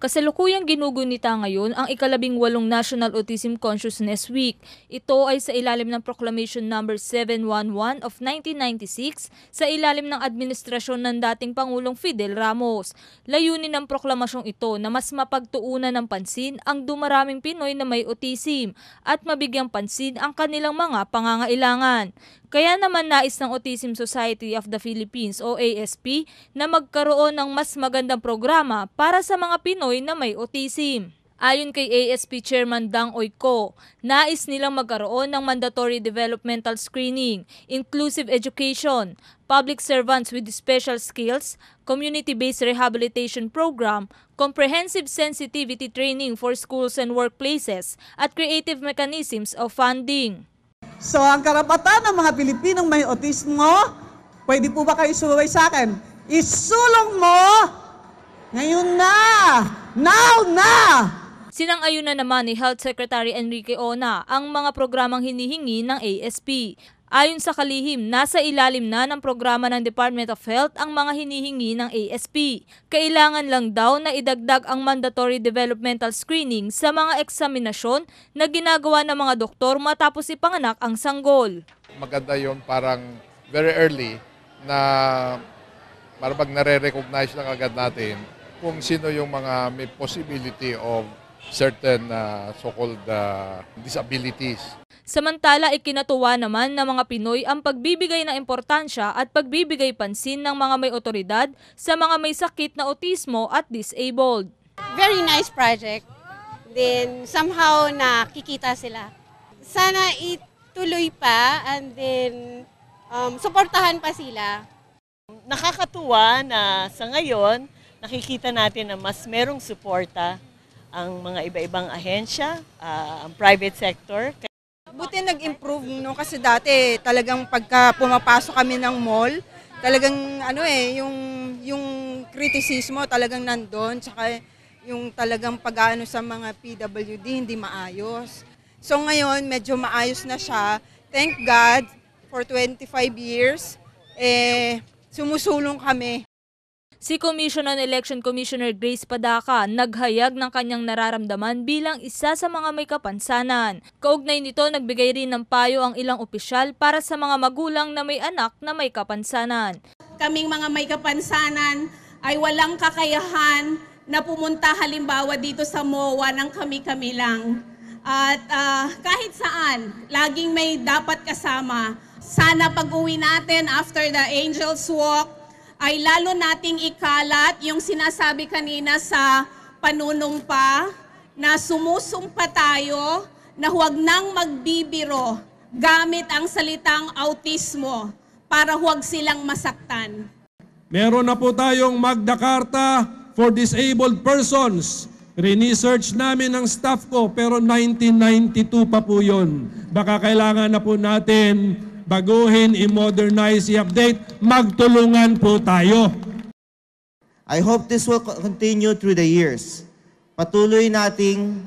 Kasalukuyang ginugunita ngayon ang ikalabing walong National Autism Consciousness Week. Ito ay sa ilalim ng Proclamation No. 711 of 1996 sa ilalim ng administrasyon ng dating Pangulong Fidel Ramos. Layunin ng proklamasyong ito na mas mapagtuunan ng pansin ang dumaraming Pinoy na may autism at mabigyang pansin ang kanilang mga pangangailangan. Kaya naman nais ng Autism Society of the Philippines o ASP na magkaroon ng mas magandang programa para sa mga Pinoy na may autism. Ayon kay ASP Chairman Dang Oiko, nais nilang magkaroon ng mandatory developmental screening, inclusive education, public servants with special skills, community-based rehabilitation program, comprehensive sensitivity training for schools and workplaces, at creative mechanisms of funding. So, ang karapatan ng mga Pilipinong may autismo, pwede po ba kayo sumabay sa akin? Isulong mo ngayon na! Now na! Sinang-ayunan naman ni Health Secretary Enrique Ona ang mga programang hinihingi ng ASP. Ayon sa kalihim, nasa ilalim na ng programa ng Department of Health ang mga hinihingi ng ASP. Kailangan lang daw na idagdag ang mandatory developmental screening sa mga eksaminasyon na ginagawa ng mga doktor matapos ipanganak ang sanggol. Maganda yon parang very early na parang nare-recognize lang agad natin kung sino yung mga may possibility of certain uh, so-called uh, disabilities Samantala, ikinatuwa naman ng mga Pinoy ang pagbibigay ng importansya at pagbibigay pansin ng mga may otoridad sa mga may sakit na autismo at disabled. Very nice project. Then somehow nakikita sila. Sana ituloy pa and then um, suportahan pa sila. Nakakatuwa na sa ngayon, nakikita natin na mas merong suporta ang mga iba-ibang ahensya, uh, ang private sector. Buti nag-improve no kasi dati talagang pagka pumapasok kami ng mall, talagang ano eh, yung yung kritisismo talagang nandoon saka yung talagang pag-aano sa mga PWD hindi maayos. So ngayon medyo maayos na siya. Thank God for 25 years eh sumusulong kami Si Commission on Election Commissioner Grace Padaka naghayag ng kanyang nararamdaman bilang isa sa mga may kapansanan. Kaugnay nito, nagbigay rin ng payo ang ilang opisyal para sa mga magulang na may anak na may kapansanan. Kaming mga may kapansanan ay walang kakayahan na pumunta halimbawa dito sa MOA ng kami-kami lang. At uh, kahit saan, laging may dapat kasama. Sana pag uwi natin after the Angels Walk, ay lalo nating ikalat yung sinasabi kanina sa panunumpa na sumusumpa tayo na huwag nang magbibiro gamit ang salitang autismo para huwag silang masaktan. Meron na po tayong Magna Carta for Disabled Persons. Re-research namin ang staff ko pero 1992 pa po yun. Baka kailangan na po natin baguhin, i-modernize, i-update. Magtulungan po tayo. I hope this will continue through the years. Patuloy nating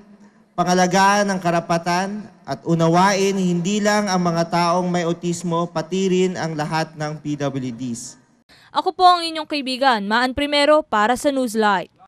pangalagaan ang karapatan at unawain hindi lang ang mga taong may autismo, pati rin ang lahat ng PWDs. Ako po ang inyong kaibigan, Maan Primero para sa Newslight.